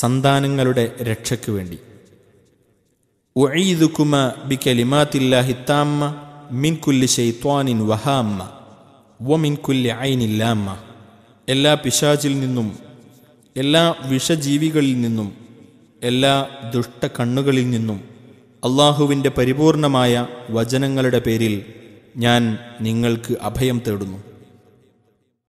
സന്താനങ്ങളുടെ രക്ഷയ്ക്കു വേണ്ടി ഒഴീദുക്കുമ ബി കലിമാത്തില്ല മിൻകുല്ലി ഷെയ്ത്വാനിൻ വഹാമ്മ വ മിൻകുല്ലി ഐനില്ലാമ്മ എല്ലാ പിശാചിൽ നിന്നും എല്ലാ വിഷജീവികളിൽ നിന്നും എല്ലാ ദുഷ്ട കണ്ണുകളിൽ നിന്നും അള്ളാഹുവിൻ്റെ പരിപൂർണമായ വചനങ്ങളുടെ പേരിൽ ഞാൻ നിങ്ങൾക്ക് അഭയം തേടുന്നു